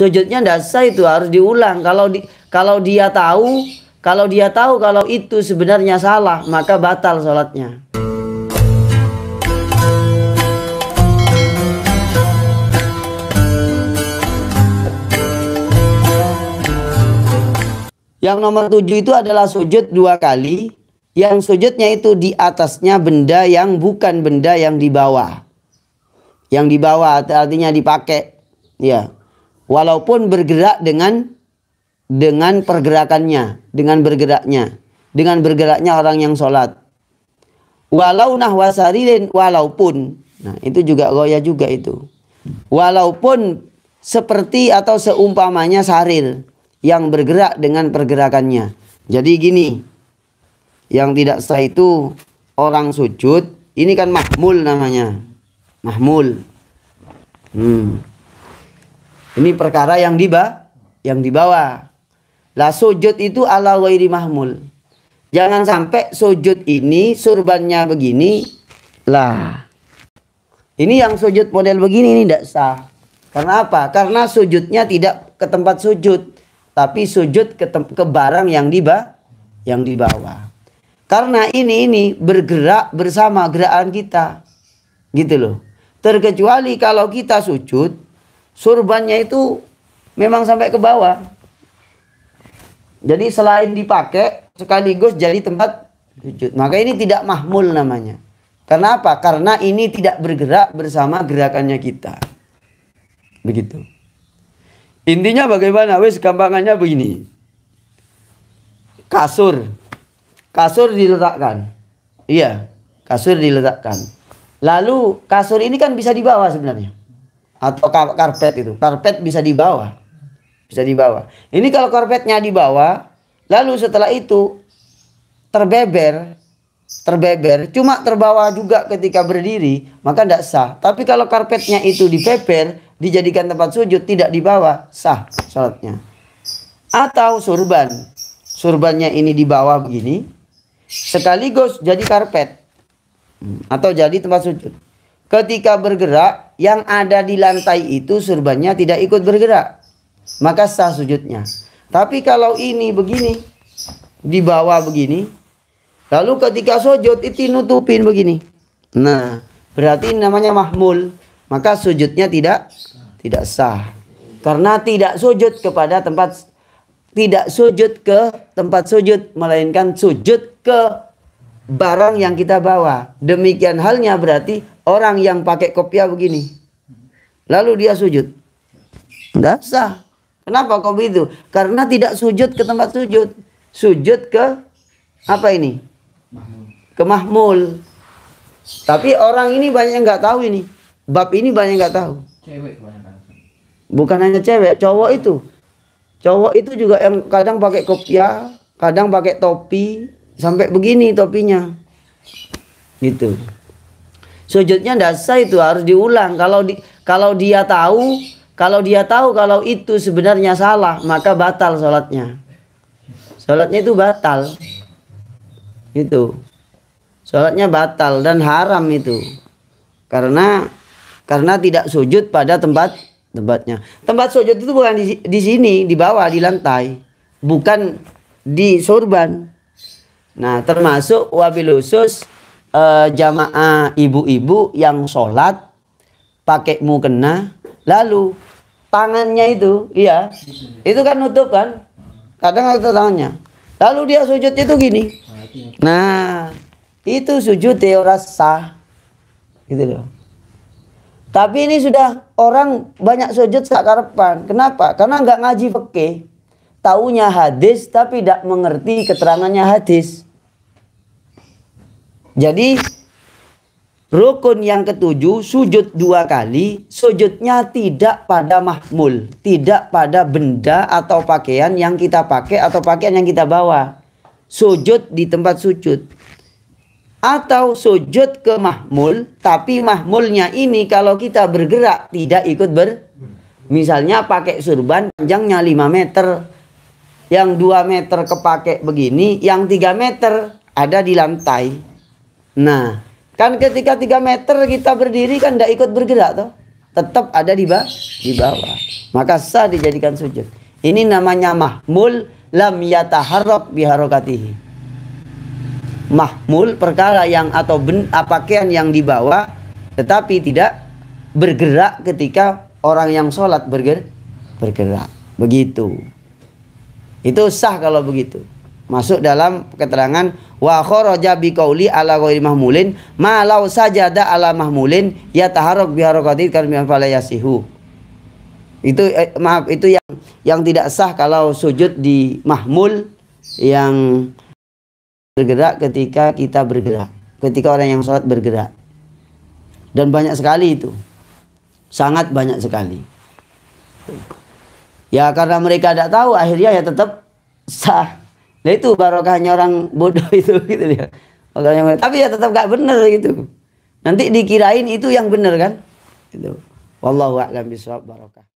sujudnya tidak sah itu harus diulang kalau di, kalau dia tahu kalau dia tahu kalau itu sebenarnya salah maka batal sholatnya Yang nomor tujuh itu adalah sujud dua kali. Yang sujudnya itu di atasnya benda yang bukan benda yang di bawah. Yang di bawah artinya dipakai. Ya, walaupun bergerak dengan dengan pergerakannya, dengan bergeraknya, dengan bergeraknya orang yang sholat. Walau nahwasarilin, walaupun, nah itu juga goya juga itu. Walaupun seperti atau seumpamanya saril yang bergerak dengan pergerakannya. Jadi gini, yang tidak sah itu orang sujud, ini kan mahmul namanya. Mahmul. Hmm. Ini perkara yang diba yang dibawa. Lah sujud itu ala wairi mahmul. Jangan sampai sujud ini surbannya begini lah. Ini yang sujud model begini ini tidak sah. Karena apa? Karena sujudnya tidak ke tempat sujud, tapi sujud ke, ke barang yang diba yang dibawa. Karena ini ini bergerak bersama gerakan kita. Gitu loh. Terkecuali kalau kita sujud surbannya itu memang sampai ke bawah. Jadi selain dipakai sekaligus jadi tempat sujud. Maka ini tidak mahmul namanya. Kenapa? Karena ini tidak bergerak bersama gerakannya kita. Begitu. Intinya bagaimana? Wes gampangannya begini. Kasur. Kasur diletakkan. Iya, kasur diletakkan. Lalu kasur ini kan bisa dibawa sebenarnya atau karpet itu. Karpet bisa dibawa. Bisa dibawa. Ini kalau karpetnya dibawa, lalu setelah itu terbeber, terbeber, cuma terbawa juga ketika berdiri, maka tidak sah. Tapi kalau karpetnya itu dipeper, dijadikan tempat sujud, tidak dibawa, sah sholatnya. Atau surban. Surbannya ini dibawa begini, sekaligus jadi karpet. Hmm. Atau jadi tempat sujud. Ketika bergerak, yang ada di lantai itu surbannya tidak ikut bergerak. Maka sah sujudnya. Tapi kalau ini begini, di bawah begini, lalu ketika sujud itu nutupin begini. Nah, berarti namanya mahmul. Maka sujudnya tidak tidak sah. Karena tidak sujud kepada tempat tidak sujud ke tempat sujud melainkan sujud ke barang yang kita bawa. Demikian halnya berarti orang yang pakai kopiah ya begini. Lalu dia sujud. Tidak sah. Kenapa kok begitu? Karena tidak sujud ke tempat sujud. Sujud ke apa ini? Ke mahmul. Tapi orang ini banyak yang nggak tahu ini. Bab ini banyak nggak tahu. Cewek Bukan hanya cewek, cowok itu. Cowok itu juga yang kadang pakai kopiah, kadang pakai topi, sampai begini topinya gitu sujudnya dasar itu harus diulang kalau di, kalau dia tahu kalau dia tahu kalau itu sebenarnya salah maka batal sholatnya sholatnya itu batal itu sholatnya batal dan haram itu karena karena tidak sujud pada tempat tempatnya tempat sujud itu bukan di, di sini di bawah di lantai bukan di sorban Nah, termasuk wabil khusus eh, jamaah ibu-ibu yang sholat pakai mukena, lalu tangannya itu, iya, itu kan nutup kan? Kadang ada tangannya. Lalu dia sujud itu gini. Nah, itu sujud teoras ya, sah. Gitu loh. Tapi ini sudah orang banyak sujud sakarepan. Kenapa? Karena nggak ngaji peke. Taunya hadis tapi tidak mengerti keterangannya hadis. Jadi rukun yang ketujuh sujud dua kali, sujudnya tidak pada mahmul, tidak pada benda atau pakaian yang kita pakai atau pakaian yang kita bawa. Sujud di tempat sujud. Atau sujud ke mahmul, tapi mahmulnya ini kalau kita bergerak tidak ikut ber Misalnya pakai surban panjangnya 5 meter, yang 2 meter kepake begini, yang 3 meter ada di lantai. Nah, kan ketika tiga meter kita berdiri kan tidak ikut bergerak toh. Tetap ada di, bawah, di bawah. Maka sah dijadikan sujud. Ini namanya mahmul lam yataharrak biharokatihi. Mahmul perkara yang atau ben, ah, pakaian yang dibawa tetapi tidak bergerak ketika orang yang sholat berger bergerak. Begitu. Itu sah kalau begitu masuk dalam keterangan wa kharaja bi qauli ala ghairi mahmulin ma law sajada ala mahmulin ya taharrak bi harakati kalmian fala yasihu itu eh, maaf itu yang yang tidak sah kalau sujud di mahmul yang bergerak ketika kita bergerak ketika orang yang sholat bergerak dan banyak sekali itu sangat banyak sekali ya karena mereka tidak tahu akhirnya ya tetap sah Nah itu barokahnya orang bodoh itu gitu ya. Barokahnya, tapi ya tetap gak bener gitu. Nanti dikirain itu yang bener kan? Gitu. Wallahu a'lam bishawab barokah.